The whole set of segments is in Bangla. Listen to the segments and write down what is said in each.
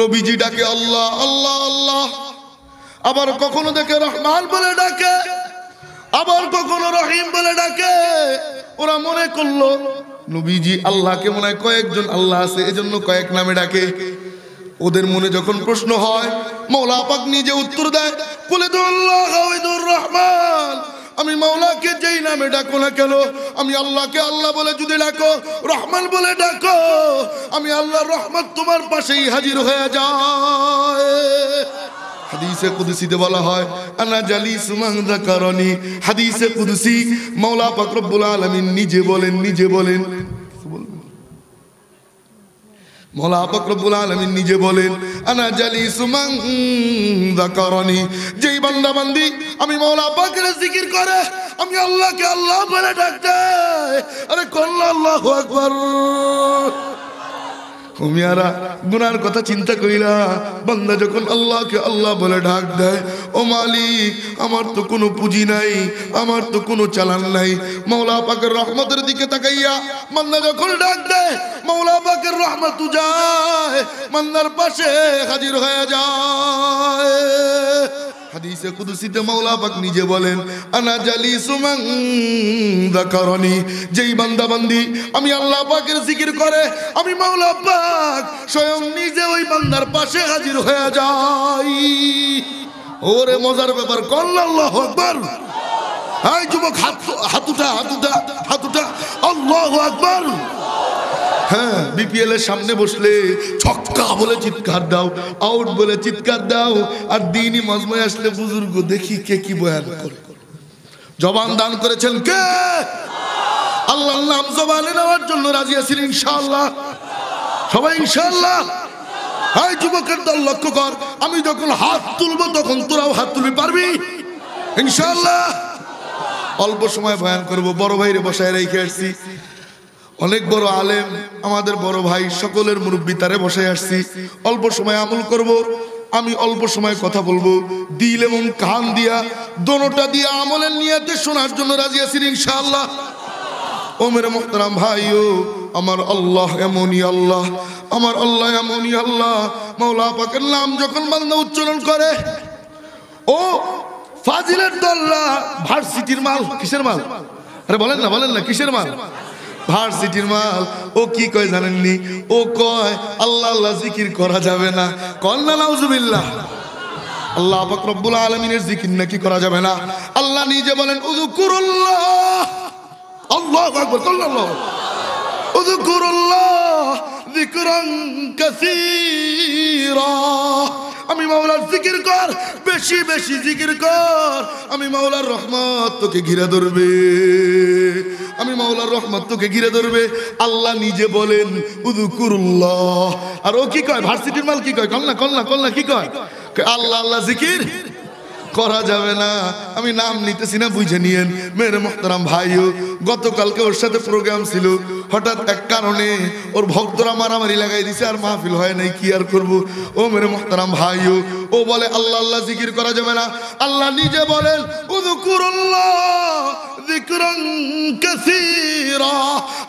নবীজি ডাকে আল্লাহ আল্লাহ আল্লাহ আবার কখনো দেখে রহমান বলে ডাকে আবার কখনো রহিম বলে ডাকে ওরা মনে করলো নবীজি আল্লাহকে মনে হয় কয়েকজন আল্লাহ আছে এজন্য কয়েক নামে ডাকে ওদের মনে যখন প্রশ্ন হয় মৌলা পাক নিজে উত্তর দেয় বলে আল্লাহ রহমান আমি মাওলাকে যেই নামে ডাকো না কেন আমি আল্লাহকে আল্লাহ বলে যদি ডাকো রহমান বলে ডাকো আমি আল্লাহ রহমান তোমার পাশেই হাজির হয়ে যায় হাদিসে কুদুসিতে বলা হয় আনা জালি সুমাংদা কারণে হাদিসে কুদুসি মাওলা পাকরবুল আলমিন নিজে বলেন নিজে বলেন মোলা ফকরবুল আলমিন নিজে বলেন আনা জালি সুমাং করনি যেই বান্দা বান্দি আমি মৌলা পাকেরা জিকির করে আমি আল্লাহকে আল্লাহ বলে ডাক আরে কল্লা আল্লাহ আকবর ঘুমিয়ারা গুনার কথা চিন্তা করিলা বন্দা যখন আল্লাহকে আল্লাহ বলে ডাক দেয় ও মালিক আমার তো কোনো পুঁজি নাই আমার তো কোনো চালান নাই মৌলা পাকের রহমতের দিকে তাকাইয়া মন্দা যখন ডাক দেয় মৌলা পাকের রহমত যায় বান্দার পাশে হাজির হয়ে যায় হাদিসে কুদুসিতে মাওলা পাক নিজে বলেন আনা জালি সুমাং দাকারনি যেই বান্দা বান্দি আমি আল্লাহ পাকের জিকির করে আমি মাওলা পাক স্বয়ং নিজে ওই বান্দার পাশে হাজির হয়ে যাই ওরে মজার ব্যাপার কল্লাল্লাহু আকবার এই যুবক হাত হাতুটা হাতুটা হাতুটা আল্লাহু আকবার হ্যাঁ বিপিএল এর সামনে বসলে ছক্কা বলে চিৎকার দাও আউট বলে চিৎকার দাও আর দিনই মজময় আসলে বুজুর্গ দেখি কে কি বয়ান করে জবান দান করেছেন কে আল্লাহ নাম জবানে নেওয়ার জন্য রাজি আছেন ইনশাল্লাহ সবাই ইনশাল্লাহ এই যুবকের দল লক্ষ্য কর আমি যখন হাত তুলবো তখন তোরাও হাত তুলবি পারবি ইনশাল্লাহ অল্প সময় বয়ান করব বড় ভাইরে বসায় রেখে আসছি অনেক বড় আলেম আমাদের বড় ভাই সকলের মুরব্বী তারে বসে আসছি অল্প সময় আমল করব। আমি অল্প সময় কথা বলবো দিল এবং কান দিয়া দোনোটা দিয়ে আমলের নিয়াতে শোনার জন্য রাজি আছি ইনশাআল্লাহ ও মেরে মোহতারাম ও আমার আল্লাহ এমনই আল্লাহ আমার আল্লাহ এমনই আল্লাহ মৌলা পাকের নাম যখন বান্দা উচ্চারণ করে ও ফাজিলের দল্লা ভার্সিটির মাল কিসের মাল আরে বলেন না বলেন না কিসের মাল ভার্সিটির মাল ও কি কয় জানেননি ও কয় আল্লাহ আল্লাহ জিকির করা যাবে না কন্যা নাউজুবিল্লাহ আল্লাহ রব্বুল আলমিনের জিকির নাকি করা যাবে না আল্লাহ নিজে বলেন উদুকুরুল্লাহ আল্লাহ আকবর কল্লাহ আমি মাওলার জিকির কর বেশি বেশি জিকির কর আমি মাওলার রহমত তোকে ঘিরে ধরবে আমি মাওলার রহমত তোকে ঘিরে ধরবে আল্লাহ নিজে বলেন উদুকুরুল্লাহ আর ও কি কয় ভার্সিটির মাল কি কয় কল না কল না কল না কি কয় আল্লাহ আল্লাহ জিকির করা যাবে না আমি নাম নিতেছি না বুঝে নিয়েন মেয়ের মোহতারাম ভাইও গতকালকে ওর সাথে প্রোগ্রাম ছিল হঠাৎ এক কারণে ওর ভক্তরা মারামারি লাগাই দিছে আর মাহফিল হয় নাই কি আর করব ও মেরে মোহতারাম ভাইও ও বলে আল্লাহ আল্লাহ জিকির করা যাবে না আল্লাহ নিজে বলেন উদুকুরুল্লাহ যিকরান কাসীরা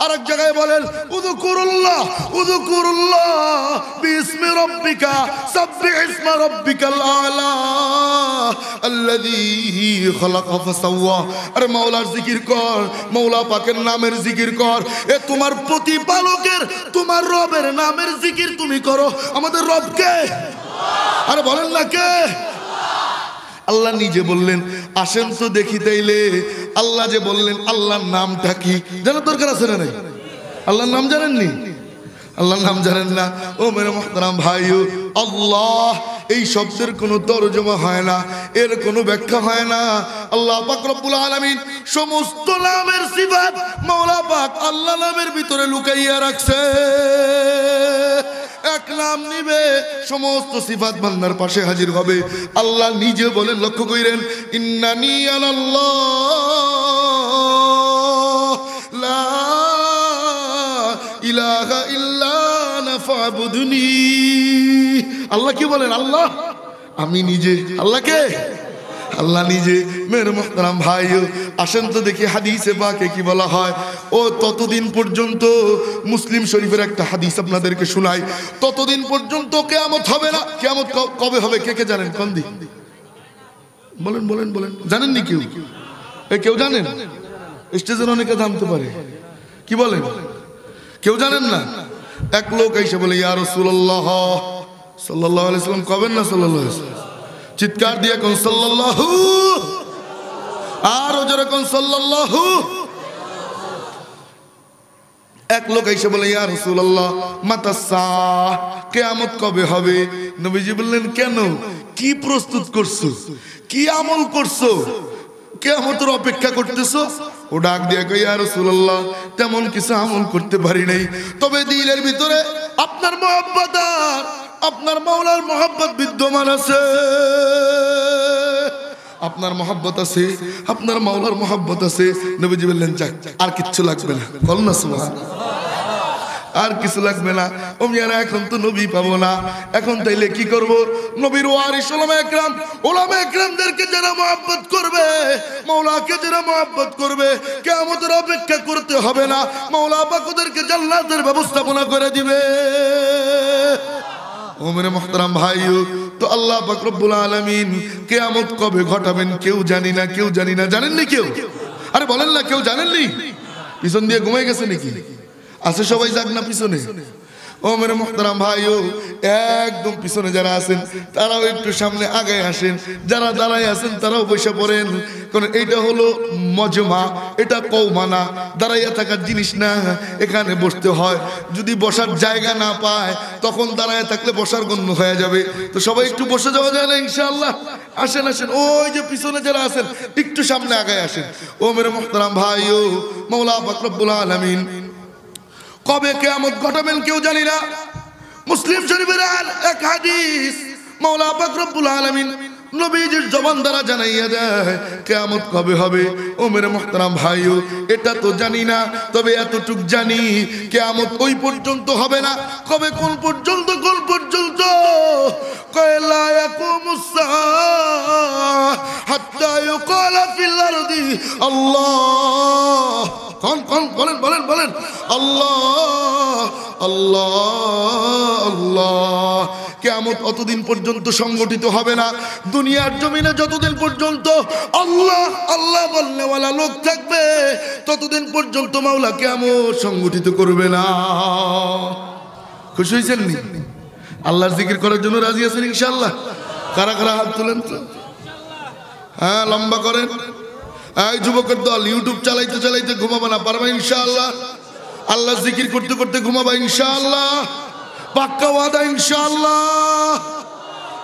আর এক জায়গায় বলেন উদুকুরুল্লাহ উদুকুরুল্লাহ বিসমি রব্বিকা সাব্বিহ ইসমা রব্বিকাল আলা আল্লাযী খলাকা ফাসাওয়া আরে মাওলার জিকির কর মাওলা পাকের নামের জিকির কর এ তোমার প্রতিপালকের তোমার রবের নামের জিকির তুমি করো আমাদের রবকে আরে বলেন না কে আল্লাহ নিজে বললেন আসেন তো দেখি তাইলে আল্লাহ যে বললেন আল্লাহর নামটা কি জানার দরকার আছে না নাই আল্লাহর নাম জানেননি আল্লাহর নাম জানেন না ও মেরে মহতারাম ভাইও আল্লাহ এই শব্দের কোনো তরজমা হয় না এর কোনো ব্যাখ্যা হয় না আল্লাহ পাক রব্বুল আলামিন সমস্ত নামের সিফাত মাওলা পাক আল্লাহ নামের ভিতরে লুকাইয়া রাখছে এক নাম নিবে সমস্ত সিফাত বান্দার পাশে হাজির হবে আল্লাহ নিজে বলেন লক্ষ্য করিলেন ইন্নানি আল্লাহ লা ইলাহা ইল্লা নাফাবুদুনি আল্লাহ কি বলেন আল্লাহ আমি নিজে আল্লাহকে আল্লাহ নিজে মের মোহতারাম ভাইও আসেন তো দেখি হাদিসে বাকে কি বলা হয় ও ততদিন পর্যন্ত মুসলিম শরীফের একটা হাদিস আপনাদেরকে শোনাই ততদিন পর্যন্ত কেয়ামত হবে না কেয়ামত কবে হবে কে কে জানেন কন্দি বলেন বলেন বলেন জানেন নি কেউ এ কেউ জানেন স্টেজের অনেকে জানতে পারে কি বলেন কেউ জানেন না এক লোক এসে বলে ইয়ারসুল্লাহ সাল্লাহ আলাইসাল্লাম কবেন না সাল্লাহ চিৎকার দিয়ে কোন সাল্লাহু আর ওজরে কোন সাল্লাহু এক লোক এসে বলে ইয়া রসুল্লাহ মাতাসা কেয়ামত কবে হবে নবীজি বললেন কেন কি প্রস্তুত করছো কি আমল করছো কেমতর অপেক্ষা করতেছ ও ডাক দিয়ে কই আর রসুল্লাহ তেমন কিছু আমল করতে পারি নাই তবে দিলের ভিতরে আপনার মহব্বত আর আপনার মাওলার মহব্বত বিদ্যমান আছে আপনার মহাব্বত আছে আপনার মাওলার মহাব্বত আছে নবীজি বললেন যাক আর কিচ্ছু লাগবে না বল না সুবহানাল্লাহ আর কিছু লাগবে না ও আর এখন তো নবী পাবো না এখন তাইলে কি করব নবীর ওয়ারি ওলামা একরাম ওলামে একরামদেরকে যারা মহাব্বত করবে মৌলাকে যারা মহাব্বত করবে কেমতের অপেক্ষা করতে হবে না মৌলা বাকুদেরকে জান্নাতের ব্যবস্থাপনা করে দিবে ওমরে মোহতারাম ভাইও তো আল্লাহ বাকরবুল আলমিন কেয়ামত কবে ঘটাবেন কেউ জানি না কেউ জানি না জানেননি কেউ আরে বলেন না কেউ জানেননি পিছন দিয়ে ঘুমাই গেছে নাকি আছে সবাই যাক না পিছনে ওমের মেরে মোহতারাম ভাইও একদম পিছনে যারা আছেন তারাও একটু সামনে আগে আসেন যারা দাঁড়ায় আছেন তারাও বসে পড়েন কারণ এইটা হলো মজমা এটা কৌমানা দাঁড়াইয়া থাকার জিনিস না এখানে বসতে হয় যদি বসার জায়গা না পায় তখন দাঁড়ায় থাকলে বসার গণ্য হয়ে যাবে তো সবাই একটু বসে যাওয়া যায় না ইনশাল্লাহ আসেন আসেন ওই যে পিছনে যারা আছেন একটু সামনে আগে আসেন ও মেরে মোহতারাম ভাইও মৌলা বাকরবুল আলমিন কবে কেয়ামত ঘটাবেন কেউ জানি না মুসলিম শরীফের আর এক হাদিস মৌলা বকরবুল আলমিন নবীজির জবান দ্বারা জানাইয়া দেয় কেয়ামত কবে হবে ওমের মেরে মোহতারাম ভাইও এটা তো জানি না তবে এতটুক জানি কেয়ামত ওই পর্যন্ত হবে না কবে কোন পর্যন্ত কোন পর্যন্ত হাত্তা ইউকালা ফিল আরদি আল্লাহ কন কন বলেন বলেন বলেন আল্লাহ আল্লাহ আল্লাহ কেমন অতদিন পর্যন্ত সংগঠিত হবে না দুনিয়ার জমিনে যতদিন পর্যন্ত আল্লাহ আল্লাহ বললেওয়ালা লোক থাকবে ততদিন পর্যন্ত মাওলা কেমন সংগঠিত করবে না খুশি হয়েছেন নি আল্লাহর জিকির করার জন্য রাজি আছেন ইনশাল্লাহ কারা কারা হাত তোলেন তো হ্যাঁ লম্বা করেন এই যুবকের দল ইউটিউব চালাইতে চালাইতে ঘুমাবো না পারবা ইনশাল্লাহ আল্লাহ জিকির করতে করতে ঘুমাবা ইনশাল্লাহ পাক্কা ওয়াদা ইনশাল্লাহ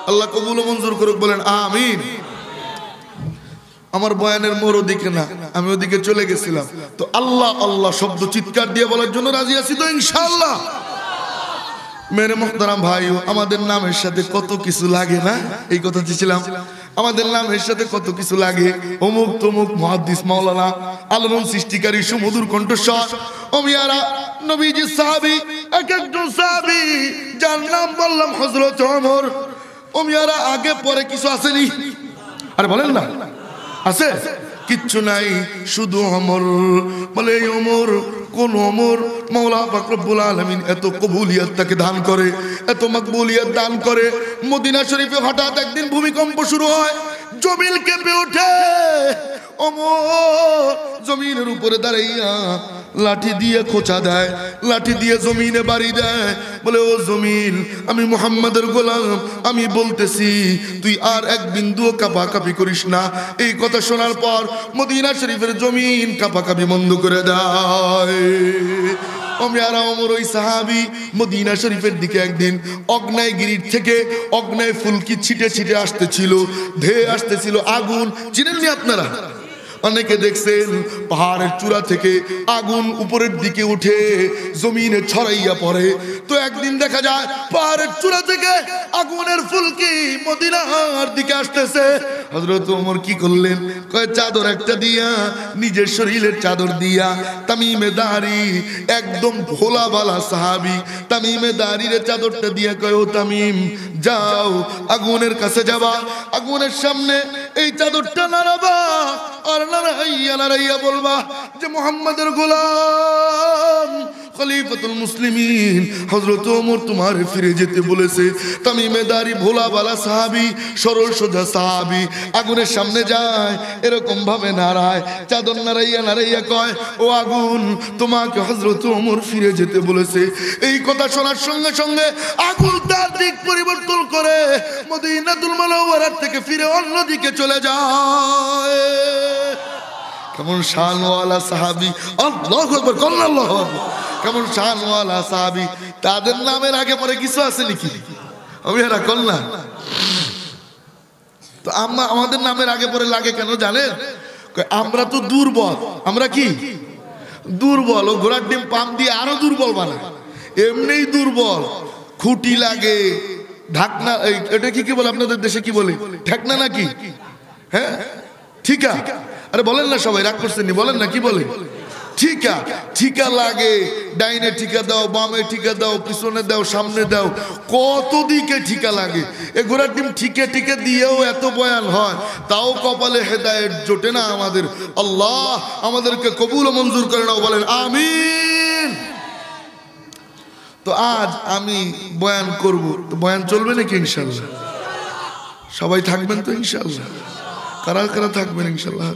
আল্লাহ কবুল মঞ্জুর করুক বলেন আমিন আমার বয়ানের মোর ওদিকে না আমি ওদিকে চলে গেছিলাম তো আল্লাহ আল্লাহ শব্দ চিৎকার দিয়ে বলার জন্য রাজি আছি তো ইনশাল্লাহ মেরে মোহতারাম ভাইও আমাদের নামের সাথে কত কিছু লাগে না এই কথা চেয়েছিলাম আমাদের নামের সাথে কত কিছু লাগে অমুক তমুক মহাদিস মাওলানা আলোড়ন সৃষ্টিকারী সুমধুর কণ্ঠস্বর অমিয়ারা নবীজি সাহাবি এক একজন সাহাবি যার নাম বললাম হজরত অমর অমিয়ারা আগে পরে কিছু আসেনি আর বলেন না আছে কিচ্ছু নাই শুধু অমর বলে অমর কোন অমর মৌলা ফাকরবুল আলমিন এত কবুলিয়াত তাকে দান করে এত মকবুলিয়াত দান করে মদিনা শরীফে হঠাৎ একদিন ভূমিকম্প শুরু হয় জমিল কেঁপে ওঠে জমিনের উপরে দাঁড়াইয়া লাঠি দিয়ে খোঁচা দেয় লাঠি দিয়ে জমিনে বাড়ি দেয় বলে ও জমিন আমি মোহাম্মদের গোলাম আমি বলতেছি তুই আর এক বিন্দুও কাঁপাকাপি করিস না এই কথা শোনার পর মদিনা শরীফের জমিন কাঁপাকাপি বন্ধ করে দেয় ওই সাহাবি মদিনা দিকে একদিন অগ্নায় গিরির থেকে অগ্নায় ফুলকি ছিটে ছিটে ধেয়ে আগুন আপনারা অনেকে দেখছেন পাহাড়ের চূড়া থেকে আগুন উপরের দিকে উঠে জমিনে ছড়াইয়া পড়ে তো একদিন দেখা যায় পাহাড়ের চূড়া থেকে আগুনের ফুলকি মদিনার দিকে আসতেছে হজরত ওমর কি করলেন কয়ে চাদর একটা দিয়া নিজের শরীরের চাদর দিয়া তামিমে দাঁড়ি একদম ভোলা বালা সাহাবি তামিমে দাঁড়িয়ে চাদরটা দিয়া কয়ে ও তামিম যাও আগুনের কাছে যাবা আগুনের সামনে এই চাদরটা নাড়াবা আর লড়াইয়া লড়াইয়া বলবা যে মোহাম্মদের গোলাম ফিরে যেতে বলেছে তামিমেদারি ভোলাবালা সাহাবি আগুনের সামনে যায় কয় ও আগুন তোমাকে ফিরে যেতে বলেছে এই কথা শোনার সঙ্গে সঙ্গে আগুন তার দিক পরিবর্তন করে থেকে ফিরে অন্যদিকে চলে যায় কেমন শানওয়ালা সাহাবি আল্লাহ কল্লা আল্লাহ কেমন শাহওয়ালা সাহাবি তাদের নামের আগে পরে কিছু আছে নাকি আমি এরা করলাম তো আম্মা আমাদের নামের আগে পরে লাগে কেন জানেন আমরা তো দুর্বল আমরা কি দুর্বল ও ঘোড়ার ডিম পাম দিয়ে আরো দুর্বল বানায় এমনিই দুর্বল খুঁটি লাগে ঢাকনা এটা কি কি বলে আপনাদের দেশে কি বলে ঢাকনা নাকি হ্যাঁ ঠিক আরে বলেন না সবাই রাগ করছেন বলেন না কি বলে ঠিকা ঠিকা লাগে ডাইনে ঠিকা দাও বামে ঠিকা দাও পিছনে দাও সামনে দাও কত দিকে ঠিকা লাগে এ ঘোড়ার টিম ঠিকে ঠিকে দিয়েও এত বয়ান হয় তাও কপালে হেদায়েত জোটে না আমাদের আল্লাহ আমাদেরকে কবুল মঞ্জুর করে নাও বলেন আমিন তো আজ আমি বয়ান করব তো বয়ান চলবে নাকি ইনশাল্লাহ সবাই থাকবেন তো ইনশাল্লাহ কারা কারা থাকবেন ইনশাল্লাহ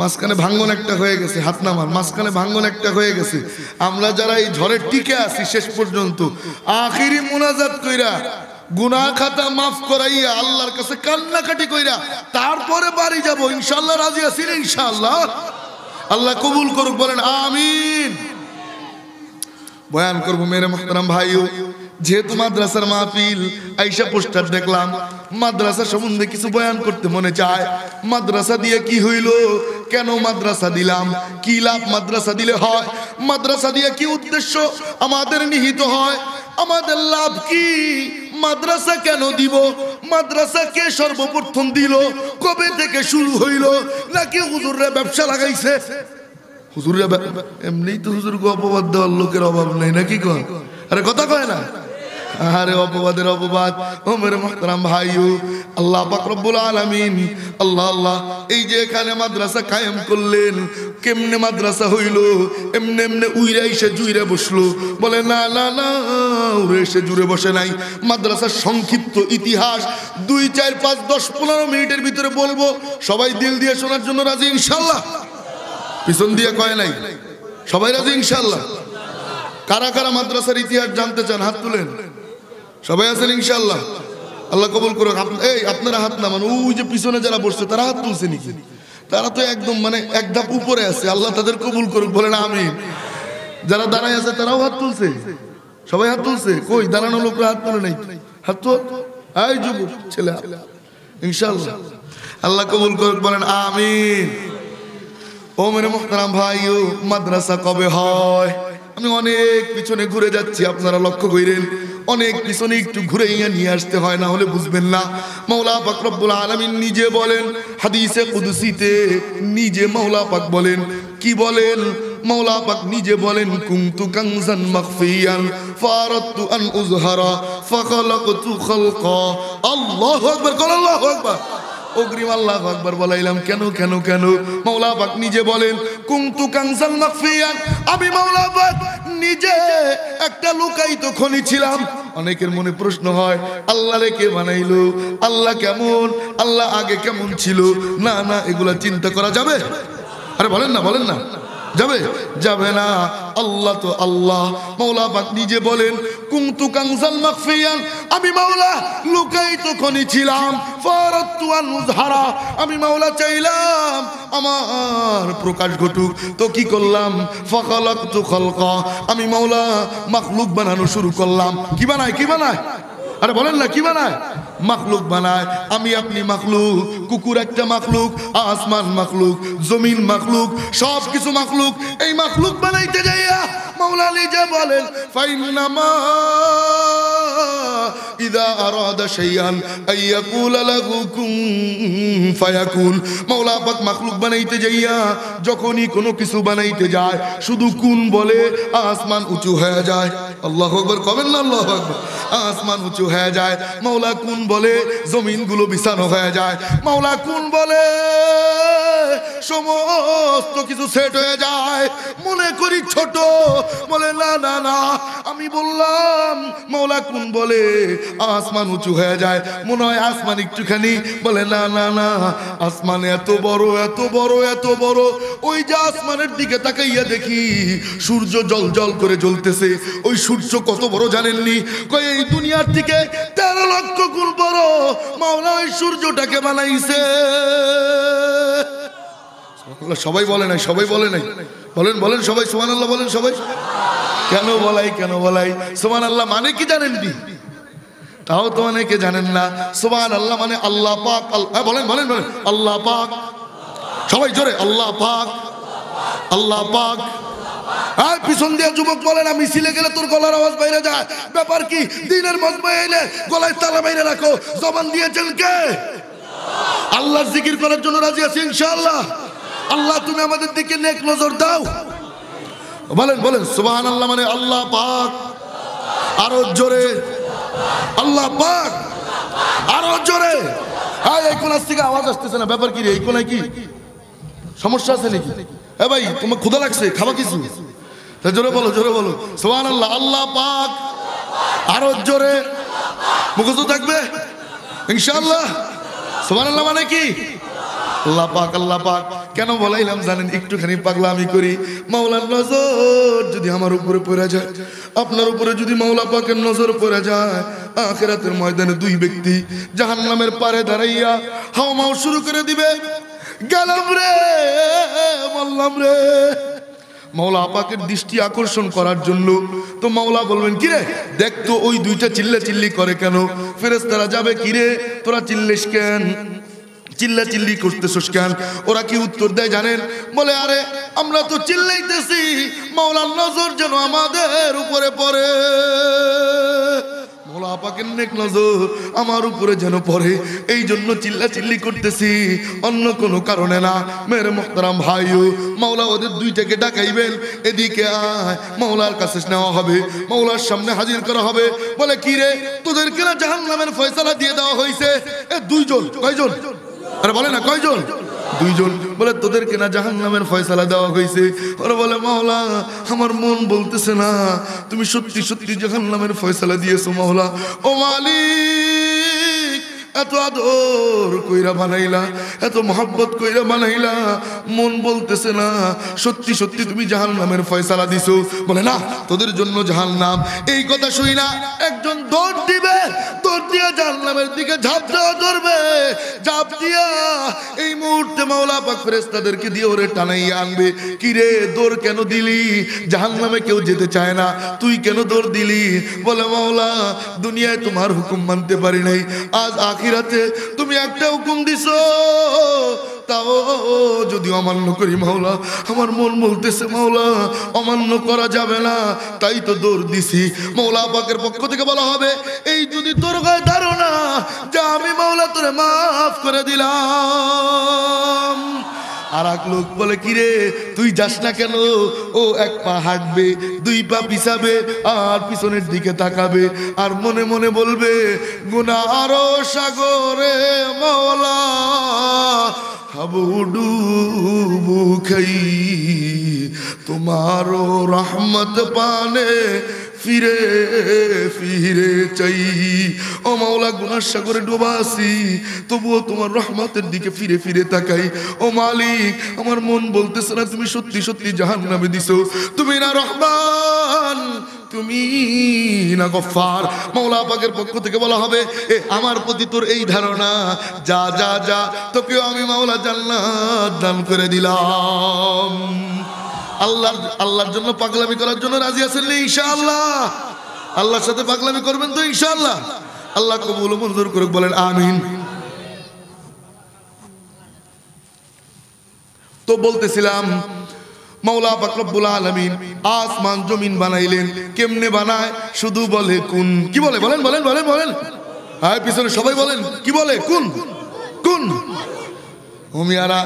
মাঝখানে ভাঙ্গন একটা হয়ে গেছে হাত নামার মাঝখানে ভাঙ্গন একটা হয়ে গেছে আমরা যারা এই ঝড়ে টিকে আছি শেষ পর্যন্ত আখিরি মোনাজাত কইরা গুনা খাতা মাফ করাইয়া আল্লাহর কাছে কান্নাকাটি কইরা তারপরে বাড়ি যাব ইনশাল্লাহ রাজি আছি ইনশাল্লাহ আল্লাহ কবুল করুক বলেন আমিন বয়ান করবো মেরে মোহতারাম ভাইও যেহেতু মাদ্রাসার মাহফিল আইসা পোস্টার দেখলাম মাদ্রাসা সম্বন্ধে কিছু বয়ান করতে মনে চায় মাদ্রাসা দিয়ে কি হইল কেন মাদ্রাসা দিলাম কি লাভ মাদ্রাসা দিলে হয় মাদ্রাসা দিয়ে কি উদ্দেশ্য আমাদের নিহিত হয় আমাদের লাভ কি মাদ্রাসা কেন দিব মাদ্রাসা কে সর্বপ্রথম দিল কবে থেকে শুরু হইল নাকি হুজুররা ব্যবসা লাগাইছে হুজুররা এমনিই তো গো অপবাদ দেওয়ার লোকের অভাব নেই নাকি কয় আরে কথা কয় না আরে অপবাদের অপবাদ ও মেরে মোহতারাম আল্লাহ পাকরবুল আলমিন আল্লাহ আল্লাহ এই যে এখানে মাদ্রাসা কায়েম করলেন কেমনে মাদ্রাসা হইল এমনি এমনি উইরা এসে জুইরে বসলো বলে না না না উড়ে এসে জুড়ে বসে নাই মাদ্রাসার সংক্ষিপ্ত ইতিহাস দুই চার পাঁচ দশ পনেরো মিনিটের ভিতরে বলবো সবাই দিল দিয়ে শোনার জন্য রাজি ইনশাল্লাহ পিছন দিয়ে কয় নাই সবাই রাজি ইনশাল্লাহ কারা কারা মাদ্রাসার ইতিহাস জানতে চান হাত তুলেন সবাই আছেন ইনশাল্লাহ আল্লাহ কবুল করুক এই আপনারা হাত নামান ওই যে পিছনে যারা বসছে তারা হাত তুলছে নাকি তারা তো একদম মানে এক ধাপ উপরে আছে আল্লাহ তাদের কবুল করুক বলেন আমি যারা দাঁড়ায় আছে তারাও হাত তুলছে সবাই হাত তুলছে কই দাঁড়ানো লোকরা হাত তুলে নাই হাত তো আই যুব ছেলে ইনশাল্লাহ আল্লাহ কবুল করুক বলেন আমিন ও মেরে মোহতারাম ভাই মাদ্রাসা কবে হয় আমি অনেক পিছনে ঘুরে যাচ্ছি আপনারা লক্ষ্য করেন অনেক পিছনে একটু ঘুরে নিয়ে আসতে হয় না হলে বুঝবেন না মৌলা পাক রব্বুল আলমিন নিজে বলেন হাদিসে কুদুসিতে নিজে মৌলা পাক বলেন কি বলেন মৌলা পাক নিজে বলেন কুমতু কাংজান মাখফিয়ান ফারাতু আন উজহারা ফাখালাকতু খালকা আল্লাহু আকবার কল আল্লাহু আকবার অগ্রিম আল্লাহ আকবার বলাইলাম কেন কেন কেন মৌলা পাক নিজে বলেন কুংতু কাংসাল মাকফিয়ান আমি মৌলা বাক নিজে একটা লুকায়িত খনি ছিলাম অনেকের মনে প্রশ্ন হয় আল্লাহ কে বানাইলো আল্লাহ কেমন আল্লাহ আগে কেমন ছিল না না এগুলা চিন্তা করা যাবে আরে বলেন না বলেন না যাবে যাবে না আল্লাহ তো আল্লাহ মৌলা পাক নিজে বলেন কুংতু কাংসাল মাকফিয়ান আমি মাওলা লুকাই তখনই ছিলাম ফারাতুয়ান মুজহারা আমি মাওলা চাইলাম আমার প্রকাশ ঘটুক তো কি করলাম ফাকালাকতু খলকা আমি মাওলা মাখলুক বানানো শুরু করলাম কি বানায় কি বানায় আরে বলেন না কি বানায় মাখলুক বানায় আমি আপনি মাখলুক কুকুর একটা মাখলুক আসমান মাখলুক জমিন মাখলুক সব কিছু মাখলুক এই মাখলুক বানাইতে যাইয়া মৌলালি যা বলেন ফাইন নামা ইদা شيئا أن يقول له كن মাওলা পাক মাখলুক বানাইতে যাইয়া যখনই কোনো কিছু বানাইতে যায় শুধু কুন বলে আসমান উঁচু হয়ে যায় আল্লাহ আকবর কবেন না আল্লাহ আকবর আসমান উঁচু হয়ে যায় মাওলা কোন বলে জমিনগুলো বিছানো হয়ে যায় মাওলা কোন বলে সমস্ত কিছু সেট হয়ে যায় মনে করি ছোট বলে না না না আমি বললাম মৌলা কোন বলে আসমান উঁচু হয়ে যায় মনে হয় আসমান একটুখানি বলে না না না আসমান এত বড় এত বড় এত বড় ওই যে আসমানের দিকে তাকাইয়া দেখি সূর্য জল জল করে জ্বলতেছে ওই সূর্য কত বড় জানেননি কয় এই দুনিয়ার থেকে তেরো লক্ষ গুণ বড় মাওলা ওই সূর্যটাকে বানাইছে সবাই বলে নাই সবাই বলে নাই বলেন বলেন সবাই সোমান আল্লাহ বলেন সবাই কেন বলাই কেন বলাই সোমান আল্লাহ মানে কি জানেন তাও তো অনেকে জানেন না সোমান আল্লাহ মানে আল্লাহ পাক হ্যাঁ, বলেন বলেন বলেন আল্লাহ পাক সবাই জোরে আল্লাহ পাক আল্লাহ পাক আর পিছন দিয়ে যুবক বলে না মিছিলে গেলে তোর গলার আওয়াজ বাইরে যায় ব্যাপার কি দিনের মজমায় এলে গলায় তালা বাইরে রাখো জবান দিয়েছেন কে আল্লাহ জিকির করার জন্য রাজি আছি ইনশাআল্লাহ আল্লাহ তুমি আমাদের দিকে নেক নজর দাও বলেন বলেন সুবাহান আল্লাহ মানে আল্লাহ পাক আরো জোরে আল্লাহ পাক আরো জোরে হ্যাঁ এই কোন থেকে আওয়াজ আসতেছে না ব্যাপার কি রে এই কোনায় কি সমস্যা আছে নাকি হ্যাঁ ভাই তোমার ক্ষুদা লাগছে খাবা কিছু তা জোরে বলো জোরে বলো সোহান আল্লাহ আল্লাহ পাক আরো জোরে মুখস্থ থাকবে ইনশাল্লাহ সোহান আল্লাহ মানে কি আল্লাহ পাক আল্লাহ পাক কেন বলাইলাম জানেন একটুখানি পাগলা আমি করি মাওলার নজর যদি আমার উপরে পড়ে যায় আপনার উপরে যদি মাওলা পাকের নজর পড়ে যায় আখেরাতের ময়দানে দুই ব্যক্তি জাহান্নামের পারে দাঁড়াইয়া হাওয়া হাওমাও শুরু করে দিবে গেলাম রে বললাম রে মাওলা আপাকে দৃষ্টি আকর্ষণ করার জন্য তো মাওলা বলবেন কিরে দেখ তো ওই দুইটা চিল্লা চিল্লি করে কেন ফেরেস তারা যাবে কিরে তোরা চিল্লিস কেন চিল্লা চিল্লি করতে সুস্কান ওরা কি উত্তর দেয় জানেন বলে আরে আমরা তো চিল্লাইতেছি মাওলার নজর যেন আমাদের উপরে পড়ে ভোলা পাকের নেক নজর আমার উপরে যেন পড়ে এই জন্য চিল্লা চিল্লি করতেছি অন্য কোনো কারণে না মেরে মোহতারাম ভাইও মাওলা ওদের দুইটাকে ডাকাইবেন এদিকে আয় মাওলার কাছে নেওয়া হবে মাওলার সামনে হাজির করা হবে বলে কি রে তোদের কিনা জাহান নামের ফয়সালা দিয়ে দেওয়া হয়েছে এ দুইজন কয়জন আরে বলে না কয়জন দুইজন বলে তোদেরকে না জাহান নামের ফয়সালা দেওয়া হয়েছে ওরা বলে মহলা আমার মন বলতেছে না তুমি সত্যি সত্যি জাহান নামের ফয়সালা দিয়েছো মাওলা ও মালিক এত আদর কইরা বানাইলা এত মহাব্বত কইরা বানাইলা মন বলতেছে না সত্যি সত্যি তুমি জাহান নামের ফয়সালা দিছো বলে না তোদের জন্য জাহান নাম এই কথা শুই না একজন দৌড় দিবে দৌড় জাহান নামের দিকে ঝাঁপ দেওয়া ধরবে ঝাঁপ দিয়া এই মুহূর্তে মাওলা পাক ফেরেস্তাদেরকে দিয়ে ওরে টানাইয়া আনবে কিরে দোর কেন দিলি জাহান নামে কেউ যেতে চায় না তুই কেন দোর দিলি বলে মাওলা দুনিয়ায় তোমার হুকুম মানতে পারি নাই আজ আখি আখিরাতে তুমি একটা হুকুম দিছ তাও যদি অমান্য করি মাওলা আমার মন বলতেছে মাওলা অমান্য করা যাবে না তাই তো দৌড় দিছি মৌলা পাকের পক্ষ থেকে বলা হবে এই যদি তোর গায়ে ধারণা যা আমি মাওলা তোরে মাফ করে দিলাম আর এক লোক বলে কিরে তুই যাস না কেন ও এক পা হাঁটবে দুই পা পিসাবে আর পিছনের দিকে তাকাবে আর মনে মনে বলবে গুনা আরো সাগরে মলা তোমারও রহমত পানে ফিরে ফিরে চাই ও মাওলা গুনার সাগরে ডোবাসি তবুও তোমার রহমতের দিকে ফিরে ফিরে তাকাই ও মালিক আমার মন বলতেছে না তুমি সত্যি সত্যি জাহান নামে দিছো তুমি না রহমান তুমি না গফার মাওলা পাকের পক্ষ থেকে বলা হবে এ আমার প্রতি তোর এই ধারণা যা যা যা তোকেও আমি মাওলা জান্নাত দান করে দিলাম আল্লাহর আল্লাহর জন্য পাগলামি করার জন্য রাজি আছেন ইনশাআল্লাহ আল্লাহর সাথে পাগলামি করবেন তো ইনশাআল্লাহ আল্লাহ কবুল মঞ্জুর করুক বলেন আমিন তো বলতেছিলাম মাওলা ফাকরবুল আলামিন আসমান জমিন বানাইলেন কেমনে বানায় শুধু বলে কোন কি বলে বলেন বলেন বলেন বলেন হ্যাঁ পিছনে সবাই বলেন কি বলে কোন কোন হুমিয়ারা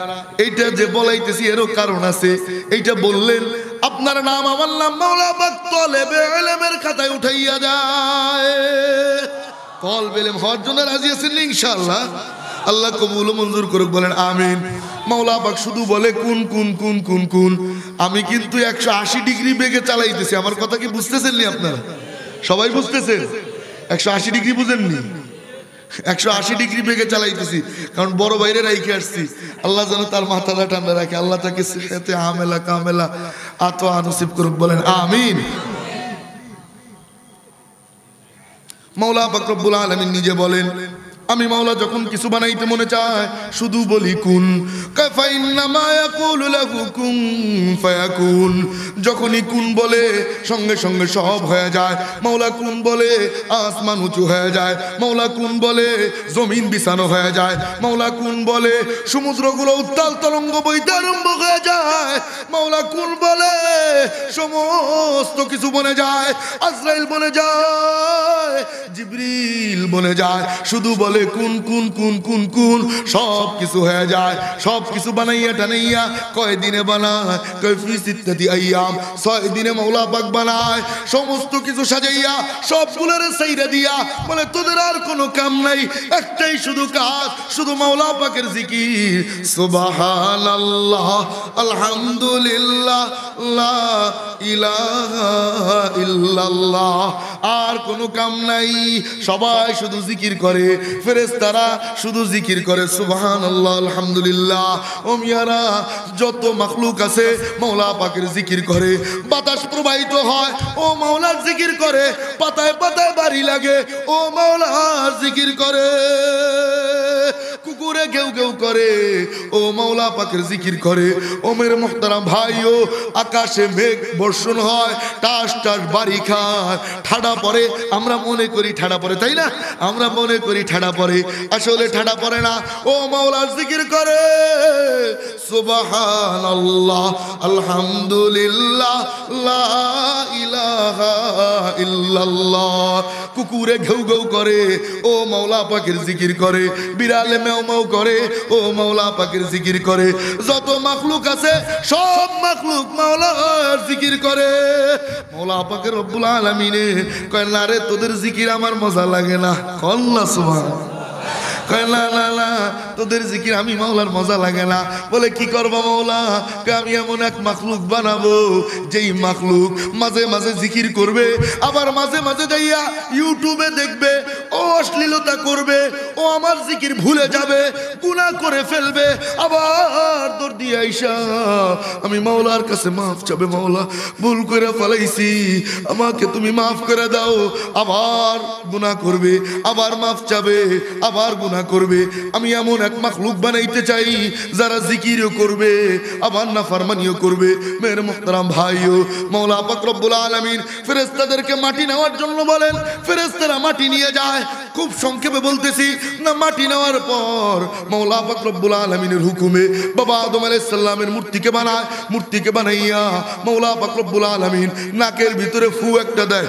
এইটা যে বলাইতেছি এরও কারণ আছে এইটা বললেন আপনার নাম আমার নাম মাওলা বেলেমের খাতায় উঠাইয়া যায় কল বেলেম হওয়ার জন্য রাজি আছেন ইনশাআল্লাহ আল্লাহ কবুল মঞ্জুর করুক বলেন আমিন মাওলা পাক শুধু বলে কোন কোন কোন কোন কোন আমি কিন্তু একশো আশি ডিগ্রি বেগে চালাইতেছি আমার কথা কি বুঝতেছেন নি আপনারা সবাই বুঝতেছেন একশো আশি ডিগ্রি বুঝেননি একশো আশি ডিগ্রি বেগে চালাইতেছি কারণ বড় বাইরে রাইখে আসছি আল্লাহ যেন তার মাথাটা ঠান্ডা রাখে আল্লাহ তাকে সিলেতে আমেলা কামেলা আত আনসিব করুক বলেন আমিন মৌলা বকরবুল আলমিন নিজে বলেন আমি মাওলা যখন কিছু বানাইতে মনে চায় শুধু বলি কুন যখনই কুন বলে সঙ্গে সঙ্গে সব হয়ে যায় মাওলা কুন বলে আসমান উঁচু হয়ে যায় মাওলা কুন বলে জমিন বিছানো হয়ে যায় মাওলা কুন বলে সমুদ্রগুলো উত্তাল তরঙ্গ বইতে আরম্ভ হয়ে যায় মাওলা কুন বলে সমস্ত কিছু বনে যায় আজরাইল বনে যায় জিবরিল বনে যায় শুধু বলে মধ্যে কোন কোন কোন কোন কোন সব কিছু হয়ে যায় সব কিছু বানাইয়া টানাইয়া কয় দিনে বানায় কয় ফি ইত্যাদি আইয়াম ছয় দিনে মৌলা পাক বানায় সমস্ত কিছু সাজাইয়া সবগুলোরে সাইরা দিয়া বলে তোদের আর কোনো কাম নাই একটাই শুধু কাজ শুধু মাওলা পাকের জিকির আল্লাহ আলহামদুলিল্লাহ লা ইলাহা ইল্লাল্লাহ আর কোনো কাম নাই সবাই শুধু জিকির করে ফেরেস্তারা শুধু জিকির করে সুবাহান আল্লাহ আলহামদুলিল্লাহ ও মিয়ারা যত মখলুক আছে মৌলা পাখির জিকির করে বাতাস প্রবাহিত হয় ও মৌলার জিকির করে পাতায় পাতায় বাড়ি লাগে ও মৌলা জিকির করে কুকুরে কেউ কেউ করে ও মাওলা পাখির জিকির করে ওমের মোহতারাম ভাইও আকাশে মেঘ বর্ষণ হয় টাস টাস বাড়ি খায় ঠাডা ঠাড়া পরে আমরা মনে করি ঠাড়া পরে তাই না আমরা মনে করি ঠাড়া পরে আসলে ঠাড়া পরে না ও মাওলার জিকির করে সুবাহ আল্লাহ আলহামদুলিল্লাহ ইল্লাল্লাহ কুকুরে ঘেউ ঘেউ করে ও মৌলা পাখির জিকির করে বিড়ালে মেও মেও করে ও মৌলা পাখির জিকির করে যত মাখলুক আছে সব মাখলুক মাওলা জিকির করে মৌলা পাখির রব্বুল আলামিনে কয় না রে তোদের জিকির আমার মজা লাগে না কল্লা সুবাহ তোদের জিকির আমি মাওলার মজা লাগে না বলে কি করবো মাওলা আমি এমন এক মাখলুক বানাবো যেই মাখলুক মাঝে মাঝে জিকির করবে আবার মাঝে মাঝে যাইয়া ইউটিউবে দেখবে ও অশ্লীলতা করবে ও আমার জিকির ভুলে যাবে গুণা করে ফেলবে আবার তোর দিয়ে আইসা আমি মাওলার কাছে মাফ চাবে মাওলা ভুল করে ফেলাইছি আমাকে তুমি মাফ করে দাও আবার গুণা করবে আবার মাফ চাবে আবার গুণা গুণা করবে আমি এমন এক মাখলুক বানাইতে চাই যারা জিকিরও করবে আবার না ফারমানিও করবে মেয়ের মোহতারাম ভাইও মৌলা আপাকরব্বুল আলমিন ফেরেস্তাদেরকে মাটি নেওয়ার জন্য বলেন ফেরেস্তারা মাটি নিয়ে যায় খুব সংক্ষেপে বলতেছি না মাটি নেওয়ার পর মৌলা আপাকরব্বুল আলমিনের হুকুমে বাবা আদম আলাইসাল্লামের মূর্তিকে বানায় মূর্তিকে বানাইয়া মৌলা আপাকরব্বুল আলমিন নাকের ভিতরে ফু একটা দেয়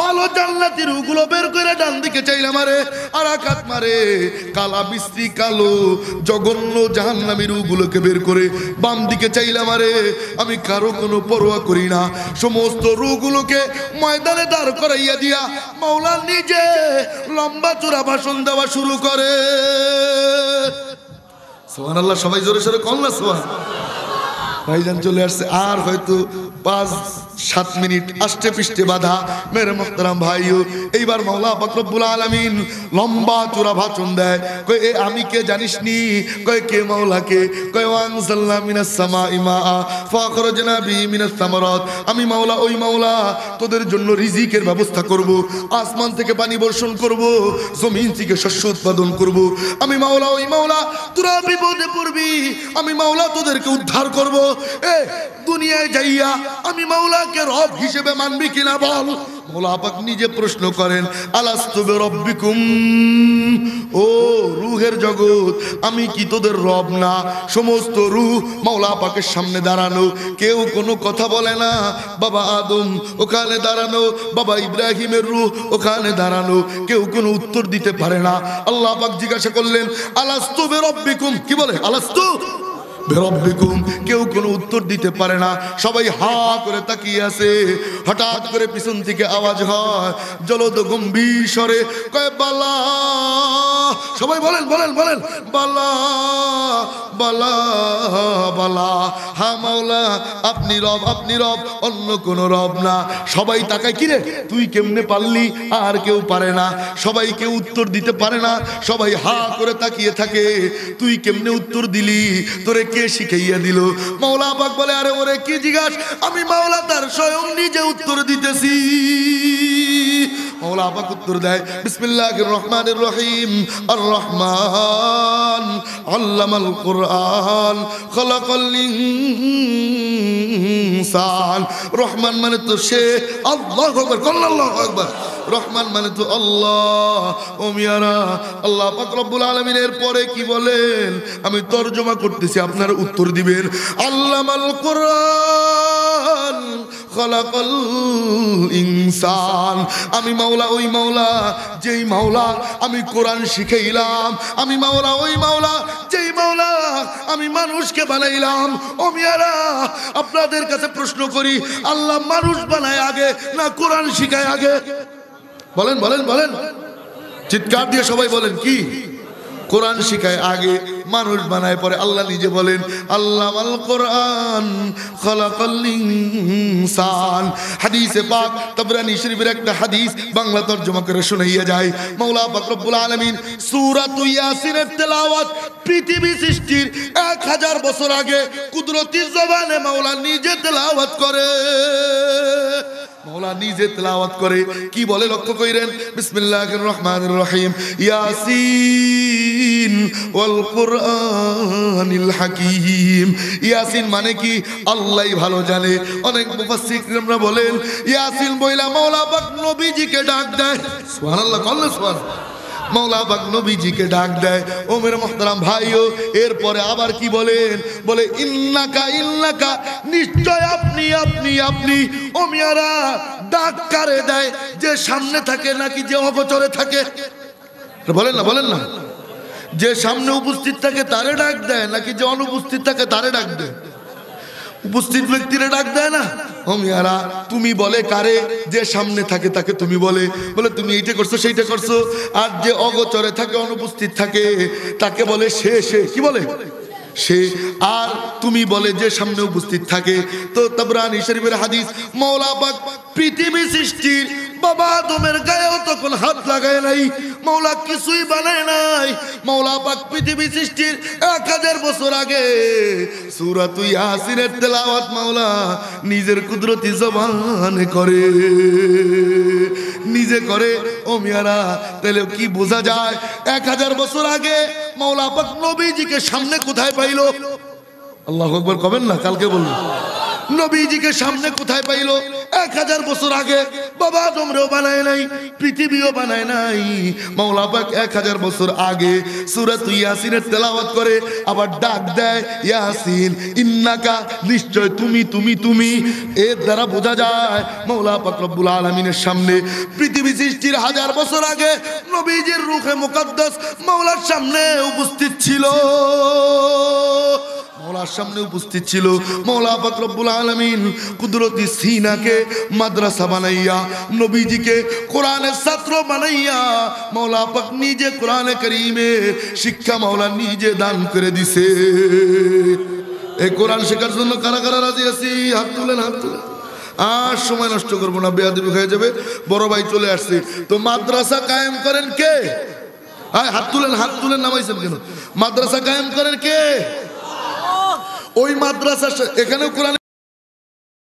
ভালো জান্নাতির উগুলো বের করে ডান দিকে চাইলাম আরে আর আকাত মারে কালা বিশ্রী কালো জঘন্য জাহান্নামের উগুলোকে বের করে বাম দিকে চাইলাম আরে আমি কারো কোনো পরোয়া করি না সমস্ত রুগুলোকে ময়দানে দাঁড় করাইয়া দিয়া মাওলা নিজে লম্বা চূড়া ভাষণ দেওয়া শুরু করে সোহান আল্লাহ সবাই জোরে সরে কম না সোহান ভাইজান চলে আসছে আর হয়তো পাঁচ সাত মিনিট আষ্টে পৃষ্ঠে বাধা মেরে মোহতারাম ভাই এইবার মৌলা বকরবুল আলমিন লম্বা চূড়া ভাষণ দেয় কয়ে এ আমি কে জানিস নি কয়ে কে মৌলাকে কই মিনাস সামা ইমা জেনাবি মিনাস আমি মাওলা ওই মাওলা তোদের জন্য রিজিকের ব্যবস্থা করব আসমান থেকে পানি বর্ষণ করব জমিন থেকে শস্য উৎপাদন করব আমি মাওলা ওই মাওলা তোরা বিপদে পড়বি আমি মাওলা তোদেরকে উদ্ধার করব এ দুনিয়ায় যাইয়া আমি মাওলা আল্লাহকে রব হিসেবে মানবি কিনা বল মোলাপাক নিজে প্রশ্ন করেন আলাস্তবে রব্বিকুম ও রুহের জগৎ আমি কি তোদের রব না সমস্ত রুহ মৌলাপাকের সামনে দাঁড়ানো কেউ কোনো কথা বলে না বাবা আদম ওখানে দাঁড়ানো বাবা ইব্রাহিমের রুহ ওখানে দাঁড়ানো কেউ কোনো উত্তর দিতে পারে না আল্লাহ পাক জিজ্ঞাসা করলেন আলাস্তবে রব্বিকুম কি বলে আলাস্তু বেরব্বিকুম কেউ কোনো উত্তর দিতে পারে না সবাই হা করে তাকিয়ে আছে হঠাৎ করে পিছন থেকে আওয়াজ হয় জলদ গম্ভীর স্বরে কয় বালা সবাই বলেন বলেন বলেন বালা বালা বালা হা মাওলা আপনি রব আপনি রব অন্য কোন রব না সবাই তাকায় কিরে তুই কেমনে পারলি আর কেউ পারে না সবাই কেউ উত্তর দিতে পারে না সবাই হা করে তাকিয়ে থাকে তুই কেমনে উত্তর দিলি তোরে কে শিখাইয়া দিল মাওলা পাক বলে আরে ওরে কি জিজ্ঞাস আমি মাওলা তার স্বয়ং নিজে উত্তর দিতেছি মাওলা পাক উত্তর দেয় বিসমিল্লাহির রহমানির রহিম আর রহমান আল্লামাল কোরআন খলাকাল ইনসান রহমান মানে তো সে আল্লাহ আকবর কল্লাল্লাহ আকবর রহমান মানে তো আল্লাহ ও মিয়ারা আল্লাহ রব্বুল এর পরে কি বলেন আমি তর্জমা করতেছি আপনারা উত্তর দিবেন আল্লাহ কুরআন খলাকল ইনসান আমি মাওলা ওই মাওলা যেই মাওলা আমি কোরআন শিখেইলাম আমি মাওলা ওই মাওলা যেই মাওলা আমি মানুষকে বানাইলাম ও মিয়ারা আপনাদের কাছে প্রশ্ন করি আল্লাহ মানুষ বানায় আগে না কোরআন শিখায় আগে বলেন বলেন বলেন চিৎকার দিয়ে সবাই বলেন কি কোরআন শিখায় আগে মানুষ বানায় পরে আল্লাহ নিজে বলেন আল্লাহ আল কোরআন খলাকাল্লিংসান হাদিসে পাক তাবরানি শরীফের একটা হাদিস বাংলা তর্জমা করে শুনাইয়া যায় মৌলা পাক রব্বুল আলামিন সূরাত ইয়াসিনের তেলাওয়াত পৃথিবী সৃষ্টির এক হাজার বছর আগে কুদরতি জবানে মাওলা নিজে তেলাওয়াত করে মৌলা নিজে তেলাওয়াত করে কি বলে লক্ষ্য কইরেন বিসমিল্লাহির রহমানির রহিম ইয়াসিন ওয়াল কুরআনিল হাকীম ইয়াসিন মানে কি আল্লাহই ভালো জানে অনেক মুফাসসিররা বলেন ইয়াসিন বইলা মৌলা পাক নবীজিকে ডাক দেয় সুবহানাল্লাহ কল্লা সুবহানাল্লাহ মাওলাবাগ নবীজিকে ডাক দেয় ওমের মোহতারাম ভাইও এরপরে আবার কি বলেন বলে ইল্লাকা ইল্লাকা নিশ্চয় আপনি আপনি আপনি ওমিয়ারা ডাক কারে দেয় যে সামনে থাকে নাকি যে অগচরে থাকে বলেন না বলেন না যে সামনে উপস্থিত থাকে তারে ডাক দেয় নাকি যে অনুপস্থিত থাকে তারে ডাক দেয় উপস্থিত ব্যক্তিরা ডাক দেয় না অমিয়ারা তুমি বলে কারে যে সামনে থাকে তাকে তুমি বলে বলে তুমি এইটা করছো সেইটা করছো আর যে অগচরে থাকে অনুপস্থিত থাকে তাকে বলে সে সে কি বলে সে আর তুমি বলে যে সামনে উপস্থিত থাকে তো তাবরানি শরীফের হাদিস মৌলাবাদ পৃথিবী সৃষ্টির বাবা আদমের গায়েও তখন হাত লাগায় নাই মৌলা কিছুই বানায় নাই মৌলা পাক পৃথিবী সৃষ্টির এক হাজার বছর আগে তুই আসিরের তেলাওয়াত মাওলা নিজের কুদরতি জবান করে নিজে করে ও মিয়ারা তাহলে কি বোঝা যায় এক হাজার বছর আগে মাওলা পাক নবীজিকে সামনে কোথায় পাইল আল্লাহ একবার কবেন না কালকে বলুন নবীজিকে সামনে কোথায় পাইল এক হাজার বছর আগে বাবা তোমরাও বানায় নাই পৃথিবীও বানায় নাই পাক এক হাজার বছর আগে সুরাত ইয়াসিনের তেলাওয়াত করে আবার ডাক দেয় ইয়াসিন ইন্নাকা নিশ্চয় তুমি তুমি তুমি এর দ্বারা বোঝা যায় মৌলা রব্বুল আলমিনের সামনে পৃথিবী সৃষ্টির হাজার বছর আগে নবীজির রুখে মুকাদ্দাস মৌলার সামনে উপস্থিত ছিল মৌলার সামনে উপস্থিত ছিল মৌলা ফকরবুল আলমিন কুদরতি সিনাকে মাদ্রাসা বানাইয়া নবীজিকে কোরআনের ছাত্র বানাইয়া মৌলা পাক নিজে কোরআনে করিমে শিক্ষা মৌলা নিজে দান করে দিছে এই কোরআন শেখার জন্য কারা কারা রাজি আছি হাত তুলেন হাত তুলেন আর সময় নষ্ট করবো না বেয়াদবি হয়ে যাবে বড় ভাই চলে আসছে তো মাদ্রাসা কায়েম করেন কে হাত তুলেন হাত তুলেন নামাইছেন কেন মাদ্রাসা কায়েম করেন কে ওই মাদ্রাসা এখানেও কোরআন